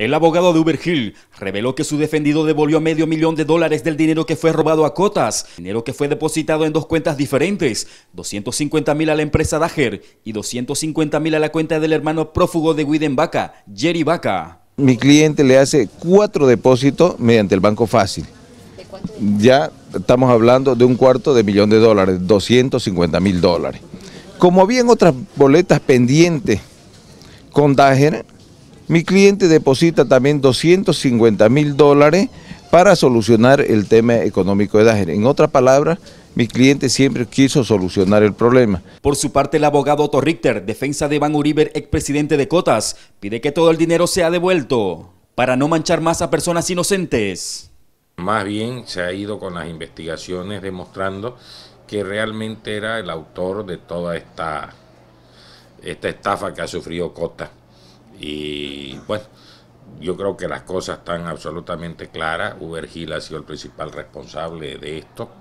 El abogado de Uber Hill reveló que su defendido devolvió medio millón de dólares del dinero que fue robado a Cotas, dinero que fue depositado en dos cuentas diferentes, 250 mil a la empresa Dager y 250 mil a la cuenta del hermano prófugo de Widen Vaca, Jerry Baca. Mi cliente le hace cuatro depósitos mediante el Banco Fácil. Ya estamos hablando de un cuarto de millón de dólares, 250 mil dólares. Como habían otras boletas pendientes con Dager, mi cliente deposita también 250 mil dólares para solucionar el tema económico de Dajer. En otras palabras, mi cliente siempre quiso solucionar el problema. Por su parte, el abogado Otto Richter, defensa de Iván Uriber, expresidente de Cotas, pide que todo el dinero sea devuelto para no manchar más a personas inocentes. Más bien se ha ido con las investigaciones demostrando que realmente era el autor de toda esta, esta estafa que ha sufrido Cotas. Y bueno, pues, yo creo que las cosas están absolutamente claras. Uber Gil ha sido el principal responsable de esto.